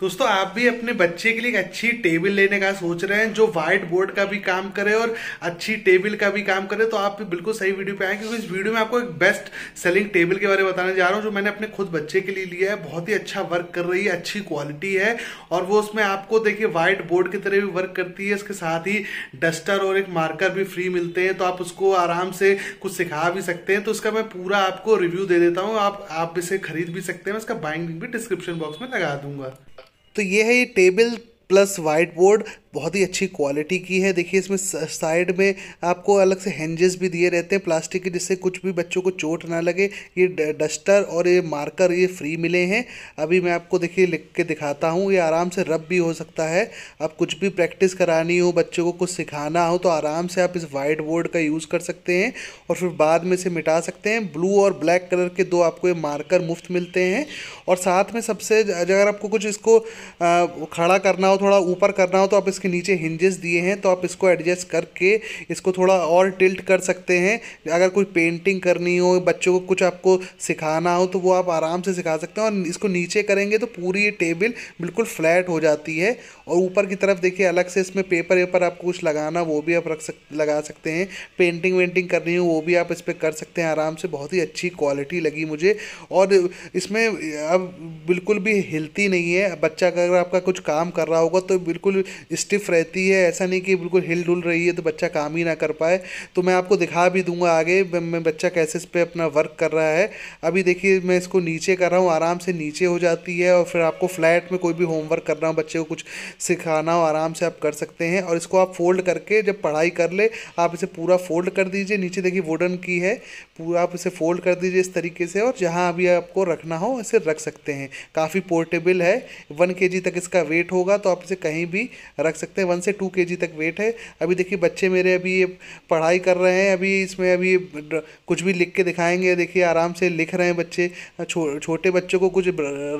दोस्तों आप भी अपने बच्चे के लिए एक अच्छी टेबल लेने का सोच रहे हैं जो व्हाइट बोर्ड का भी काम करे और अच्छी टेबल का भी काम करे तो आप भी बिल्कुल सही वीडियो पे आए क्योंकि इस वीडियो में आपको एक बेस्ट सेलिंग टेबल के बारे में बताने जा रहा हूँ जो मैंने अपने खुद बच्चे के लिए लिया है बहुत ही अच्छा वर्क कर रही है अच्छी क्वालिटी है और वो उसमें आपको देखिए व्हाइट बोर्ड की तरह भी वर्क करती है इसके साथ ही डस्टर और एक मार्कर भी फ्री मिलते हैं तो आप उसको आराम से कुछ सिखा भी सकते हैं तो उसका मैं पूरा आपको रिव्यू दे देता हूँ आप, इसे खरीद भी सकते हैं मैं इसका बाइंडिंग भी डिस्क्रिप्शन बॉक्स में लगा दूंगा तो ये है ये टेबल प्लस वाइट बोर्ड बहुत ही अच्छी क्वालिटी की है देखिए इसमें साइड में आपको अलग से हैंजेस भी दिए रहते हैं प्लास्टिक के जिससे कुछ भी बच्चों को चोट ना लगे ये डस्टर और ये मार्कर ये फ्री मिले हैं अभी मैं आपको देखिए लिख के दिखाता हूँ ये आराम से रब भी हो सकता है आप कुछ भी प्रैक्टिस करानी हो बच्चों को कुछ सिखाना हो तो आराम से आप इस वाइट बोर्ड का यूज़ कर सकते हैं और फिर बाद में इसे मिटा सकते हैं ब्लू और ब्लैक कलर के दो आपको ये मार्कर मुफ्त मिलते हैं और साथ में सबसे अगर आपको कुछ इसको खड़ा करना हो थोड़ा ऊपर करना हो तो आप इसके नीचे हिंजेस दिए हैं तो आप इसको एडजस्ट करके इसको थोड़ा और टिल्ट कर सकते हैं अगर कोई पेंटिंग करनी हो बच्चों को कुछ आपको सिखाना हो तो वो आप आराम से सिखा सकते हैं और इसको नीचे करेंगे तो पूरी ये टेबल बिल्कुल फ्लैट हो जाती है और ऊपर की तरफ देखिए अलग से इसमें पेपर वेपर आपको कुछ लगाना वो भी आप रख सक लगा सकते हैं पेंटिंग वेंटिंग करनी हो वो भी आप इस पर कर सकते हैं आराम से बहुत ही अच्छी क्वालिटी लगी मुझे और इसमें अब बिल्कुल भी हिलती नहीं है बच्चा अगर आपका कुछ काम कर रहा हो होगा तो बिल्कुल स्टिफ रहती है ऐसा नहीं कि बिल्कुल हिल डुल रही है तो बच्चा काम ही ना कर पाए तो मैं आपको दिखा भी दूंगा आगे मैं बच्चा कैसे इस पर अपना वर्क कर रहा है अभी देखिए मैं इसको नीचे कर रहा हूँ आराम से नीचे हो जाती है और फिर आपको फ्लैट में कोई भी होमवर्क कर रहा हूँ बच्चे को कुछ सिखाना हो आराम से आप कर सकते हैं और इसको आप फोल्ड करके जब पढ़ाई कर ले आप इसे पूरा फोल्ड कर दीजिए नीचे देखिए वुडन की है पूरा आप इसे फोल्ड कर दीजिए इस तरीके से और जहाँ अभी आपको रखना हो इसे रख सकते हैं काफ़ी पोर्टेबल है वन के तक इसका वेट होगा तो आप आप इसे कहीं भी रख सकते हैं वन से टू के तक वेट है अभी देखिए बच्चे मेरे अभी ये पढ़ाई कर रहे हैं अभी इसमें अभी कुछ भी लिख के दिखाएंगे देखिए आराम से लिख रहे हैं बच्चे छो, छोटे बच्चों को कुछ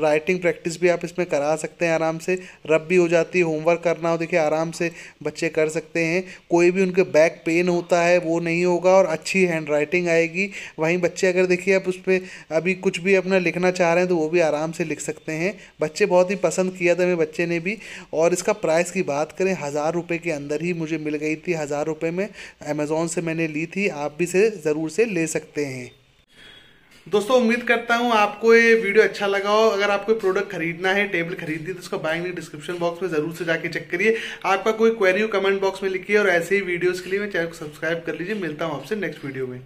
राइटिंग प्रैक्टिस भी आप इसमें करा सकते हैं आराम से रब भी हो जाती है होमवर्क करना हो देखिए आराम से बच्चे कर सकते हैं कोई भी उनके बैक पेन होता है वो नहीं होगा और अच्छी हैंड राइटिंग आएगी वहीं बच्चे अगर देखिए आप उस पर अभी कुछ भी अपना लिखना चाह रहे हैं तो वो भी आराम से लिख सकते हैं बच्चे बहुत ही पसंद किया था मेरे बच्चे ने भी और इसका प्राइस की बात करें हज़ार रुपये के अंदर ही मुझे मिल गई थी हज़ार रुपये में अमेज़ोन से मैंने ली थी आप भी इसे ज़रूर से ले सकते हैं दोस्तों उम्मीद करता हूँ आपको ये वीडियो अच्छा लगा हो अगर आपको प्रोडक्ट खरीदना है टेबल खरीदनी तो उसका बाइंग डिस्क्रिप्शन बॉक्स में जरूर से जाके चेक करिए आपका कोई क्वेरी हो कमेंट बॉक्स में लिखिए और ऐसे ही वीडियोस के लिए मैं चैनल को सब्सक्राइब कर लीजिए मिलता हूँ आपसे नेक्स्ट वीडियो में